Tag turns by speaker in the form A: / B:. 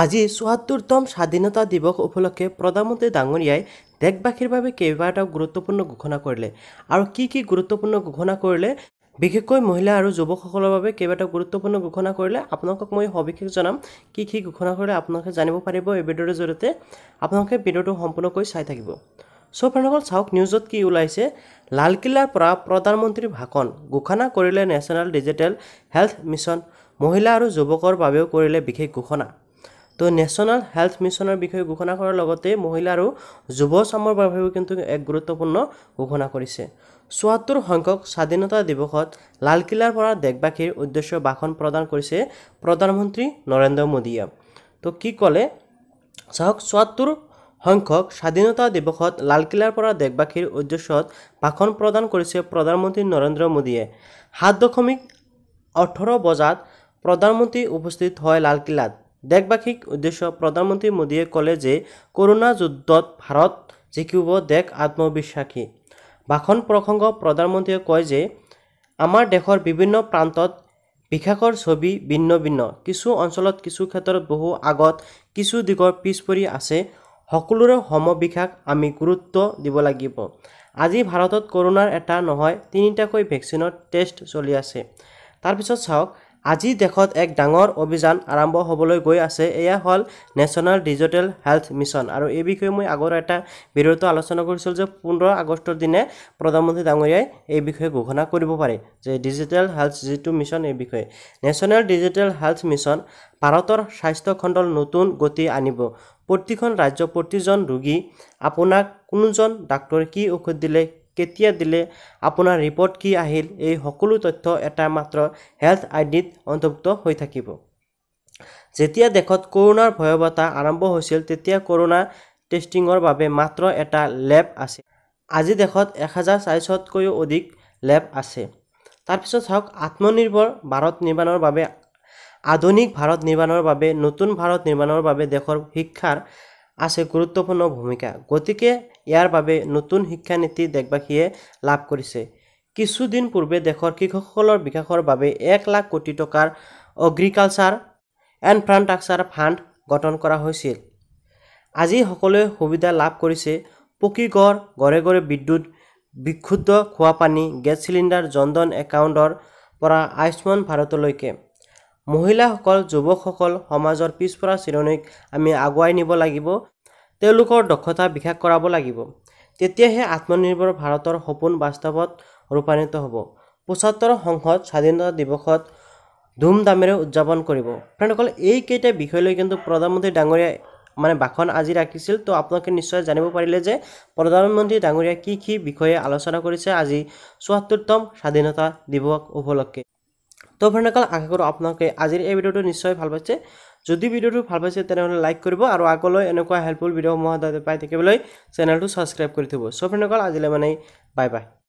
A: আজি চৌহাত্তৰতম স্বাধীনতা দিৱস উপলক্ষে প্ৰধানমন্ত্ৰী ডাঙৰীয়াই দেশবাসীৰ বাবে কেইবাটাও গুৰুত্বপূৰ্ণ ঘোষণা কৰিলে আৰু কি কি গুৰুত্বপূৰ্ণ ঘোষণা কৰিলে বিশেষকৈ মহিলা আৰু যুৱকসকলৰ বাবে কেইবাটাও গুৰুত্বপূৰ্ণ ঘোষণা কৰিলে আপোনালোকক মই সবিশেষ জনাম কি কি ঘোষণা কৰিলে আপোনালোকে জানিব পাৰিব এই ভিডিঅ'ৰ জৰিয়তে আপোনালোকে ভিডিঅ'টো সম্পূৰ্ণকৈ চাই থাকিব চ' ফ্ৰেণ্ডসকল চাওক নিউজত কি ওলাইছে লালকিল্লাৰ পৰা প্ৰধানমন্ত্ৰীৰ ভাষণ ঘোষণা কৰিলে নেশ্যনেল ডিজিটেল হেল্থ মিছন মহিলা আৰু যুৱকৰ বাবেও কৰিলে বিশেষ ঘোষণা তো নেশ্যনেল হেল্থ মিছনৰ বিষয়ে ঘোষণা কৰাৰ লগতে মহিলা আৰু যুৱ চামৰ বাবেও কিন্তু এক গুৰুত্বপূৰ্ণ ঘোষণা কৰিছে চৌহাত্তৰ সংখ্যক স্বাধীনতা দিৱসত লালকিল্লাৰ পৰা দেশবাসীৰ উদ্দেশ্য ভাষণ প্ৰদান কৰিছে প্ৰধানমন্ত্ৰী নৰেন্দ্ৰ মোদীয়ে তো কি ক'লে চাওক চৌহাত্তৰ সংখ্যক স্বাধীনতা দিৱসত লালকিল্লাৰ পৰা দেশবাসীৰ উদ্দেশ্যত ভাষণ প্ৰদান কৰিছে প্ৰধানমন্ত্ৰী নৰেন্দ্ৰ মোদীয়ে সাত দশমিক ওঠৰ বজাত প্ৰধানমন্ত্ৰী উপস্থিত হয় লালকিল্লাত দেশবাসীক উদ্দেশ্য প্ৰধানমন্ত্ৰী মোদীয়ে ক'লে যে কৰোণা যুদ্ধত ভাৰত জিকিব দেশ আত্মবিশ্বাসী ভাষণ প্ৰসংগ প্ৰধানমন্ত্ৰীয়ে কয় যে আমাৰ দেশৰ বিভিন্ন প্ৰান্তত বিকাশৰ ছবি ভিন্ন ভিন্ন কিছু অঞ্চলত কিছু ক্ষেত্ৰত বহু আগত কিছু দিশৰ পৰি আছে সকলোৰে সমবিকাশ আমি গুৰুত্ব দিব লাগিব আজি ভাৰতত কৰোণাৰ এটা নহয় তিনিটাকৈ ভেকচিনৰ টেষ্ট চলি আছে তাৰপিছত চাওক আজি দেশত এক ডাঙৰ অভিযান আৰম্ভ হ'বলৈ গৈ আছে এয়া হ'ল নেশ্যনেল ডিজিটেল হেল্থ মিছন আৰু এই বিষয়ে মই আগৰ এটা ভিডিঅ'টো আলোচনা কৰিছিলোঁ যে পোন্ধৰ আগষ্টৰ দিনে প্ৰধানমন্ত্ৰী ডাঙৰীয়াই এই বিষয়ে ঘোষণা কৰিব পাৰে যে ডিজিটেল হেল্থ যিটো মিছন এই বিষয়ে নেশ্যনেল ডিজিটেল হেল্থ মিছন ভাৰতৰ স্বাস্থ্য খণ্ডৰ নতুন গতি আনিব প্ৰতিখন ৰাজ্য প্ৰতিজন ৰোগী আপোনাক কোনোজন ডাক্তৰে কি ঔষধ দিলে কেতিয়া দিলে আপোনাৰ ৰিপৰ্ট কি আহিল এই সকলো তথ্য এটা মাত্ৰ হেল্থ আই ডিত অন্তৰ্ভুক্ত হৈ থাকিব যেতিয়া দেশত কৰোণাৰ ভয়াৱহতা আৰম্ভ হৈছিল তেতিয়া কৰোণা টেষ্টিঙৰ বাবে মাত্ৰ এটা লেব আছে আজি দেশত এক হাজাৰ চাৰিশতকৈও অধিক লেব আছে তাৰপিছত চাওক আত্মনিৰ্ভৰ ভাৰত নিৰ্মাণৰ বাবে আধুনিক ভাৰত নিৰ্মাণৰ বাবে নতুন ভাৰত নিৰ্মাণৰ বাবে দেশৰ শিক্ষাৰ আছে গুৰুত্বপূৰ্ণ ভূমিকা গতিকে ইয়াৰ বাবে নতুন শিক্ষানীতি দেশবাসীয়ে লাভ কৰিছে কিছুদিন পূৰ্বে দেশৰ কৃষকসকলৰ বিকাশৰ বাবে এক লাখ কোটি টকাৰ এগ্ৰিকালচাৰ এনফ্ৰাষ্ট্ৰাকচাৰ ফাণ্ড গঠন কৰা হৈছিল আজি সকলোৱে সুবিধা লাভ কৰিছে পকী পকীঘৰ ঘৰে ঘৰে বিদ্যুৎ বিক্ষুদ্ধ খোৱাপানী গেছ চিলিণ্ডাৰ জনধন একাউণ্টৰ পৰা আয়ুষ্মান ভাৰতলৈকে মহিলাসকল যুৱকসকল সমাজৰ পিছপৰা শ্ৰেণীক আমি আগুৱাই নিব লাগিব তেওঁলোকৰ দক্ষতা বিকাশ কৰাব লাগিব তেতিয়াহে আত্মনিৰ্ভৰ ভাৰতৰ সপোন বাস্তৱত ৰূপায়িত হ'ব পঁচাত্তৰ সংসদ স্বাধীনতা দিৱসত ধুমধামেৰে উদযাপন কৰিব ফ্ৰেণ্ডসকল এইকেইটা বিষয়লৈ কিন্তু প্ৰধানমন্ত্ৰী ডাঙৰীয়াই মানে ভাষণ আজি ৰাখিছিল তো আপোনালোকে নিশ্চয় জানিব পাৰিলে যে প্ৰধানমন্ত্ৰী ডাঙৰীয়াই কি কি বিষয়ে আলোচনা কৰিছে আজি চৌহাত্তৰতম স্বাধীনতা দিৱস উপলক্ষে তো ভেনকাল আশা কৰোঁ আপোনালোকে আজিৰ এই ভিডিঅ'টো নিশ্চয় ভাল পাইছে যদি ভিডিঅ'টো ভাল পাইছে তেনেহ'লে লাইক কৰিব আৰু আগলৈ এনেকুৱা হেল্পফুল ভিডিঅ' মই পাই থাকবে চ্যানেলটি সাবস্ক্ৰাইব কৰে থাকব সো ভেনকাল আজিলে মানে বাই বাই